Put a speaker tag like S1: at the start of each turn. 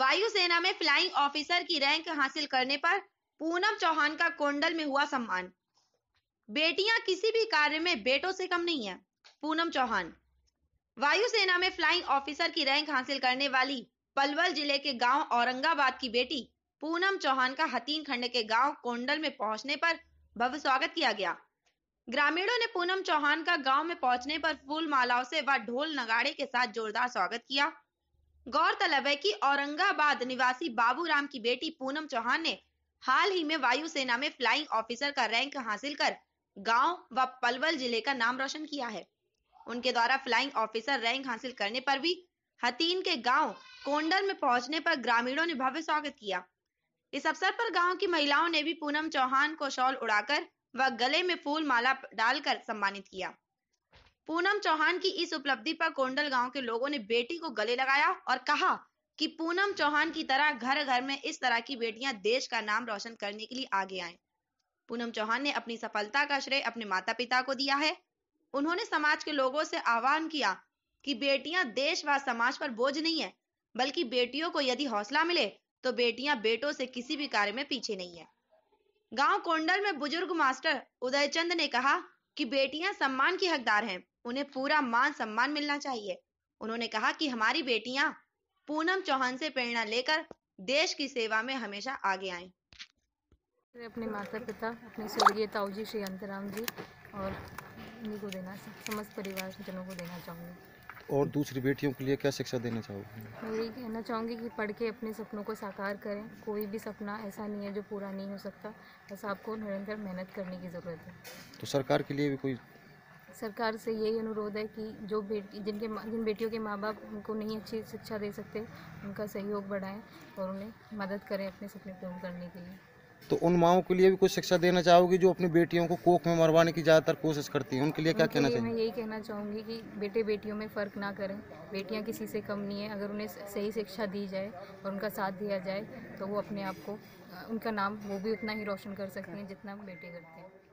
S1: वायुसेना में flying officer की रैंक हासिल करने पर पूनम चौहान का कोंडल में हुआ सम्मान बेटियां किसी भी कार्य में बेटों से कम नहीं है पूनम चौहान वायुसेना में फ्लाइंग ऑफिसर की रैंक हासिल करने वाली पलवल जिले के गांव औरंगाबाद की बेटी पूनम चौहान का हतीन खंड के गांव कोंडल में पहुंचने पर भव्य स्वागत किया गया ग्रामीणों ने पूनम चौहान का गांव में पहुंचने पर फूल मालाओं से व ढोल नगाड़े के साथ जोरदार स्वागत किया गौरतलब है कि औरंगाबाद निवासी बाबूराम की बेटी पूनम चौहान ने हाल ही में वायुसेना में फ्लाइंग ऑफिसर का रैंक हासिल कर गांव व पलवल जिले का नाम रोशन किया है उनके द्वारा फ्लाइंग ऑफिसर रैंक हासिल करने पर भी हतीन के गांव कोंडल में पहुंचने पर ग्रामीणों ने भव्य स्वागत किया इस अवसर पर गांव की महिलाओं ने भी पूनम चौहान को शॉल उड़ाकर व गले में फूल माला डालकर सम्मानित किया पूनम चौहान की इस उपलब्धि पर कोंडल गांव के लोगों ने बेटी को गले लगाया और कहा कि पूनम चौहान की तरह घर घर में इस तरह की बेटियां देश का नाम रोशन करने के लिए आगे आए पूनम चौहान ने अपनी सफलता का श्रेय अपने माता पिता को दिया है उन्होंने समाज के लोगों से आह्वान किया कि बेटियां देश व समाज पर बोझ नहीं है बल्कि बेटियों को यदि हौसला मिले तो बेटियां बेटों से किसी भी कार्य में पीछे नहीं है गांव कोंडल में बुजुर्ग मास्टर उदयचंद ने कहा कि बेटियां सम्मान की हकदार हैं उन्हें पूरा मान सम्मान मिलना चाहिए उन्होंने कहा कि हमारी बेटियां पूनम चौहान से प्रेरणा लेकर देश की सेवा में हमेशा आगे आए
S2: अपने माता पिता अपने स्वर्गीय ताऊ जी श्री अंतराम जी और उन्हीं को देना समस्त परिवार जनों को देना चाहूँगी
S3: और दूसरी बेटियों के लिए क्या शिक्षा देना चाहोगे
S2: मैं यही कहना चाहूँगी कि पढ़ के अपने सपनों को साकार करें कोई भी सपना ऐसा नहीं है जो पूरा नहीं हो सकता बस आपको निरंतर मेहनत करने की ज़रूरत है
S3: तो सरकार के लिए भी कोई
S2: सरकार से यही अनुरोध है कि जो बेटी जिनके जिन बेटियों के माँ बाप उनको नहीं अच्छी शिक्षा दे सकते उनका सहयोग बढ़ाएँ और उन्हें मदद करें अपने सपने पूर्ण करने के लिए
S3: तो उन माओ के लिए भी कुछ शिक्षा देना चाहोगी जो अपनी बेटियों को कोख में मरवाने की ज़्यादातर कोशिश करती हैं उनके लिए क्या कहना चाहिए
S2: मैं यही कहना चाहूँगी कि बेटे बेटियों में फ़र्क ना करें बेटियाँ किसी से कम नहीं है अगर उन्हें सही शिक्षा दी जाए और उनका साथ दिया जाए तो वो अपने आप को उनका नाम वो भी उतना ही रोशन कर सकती हैं जितना बेटे करते हैं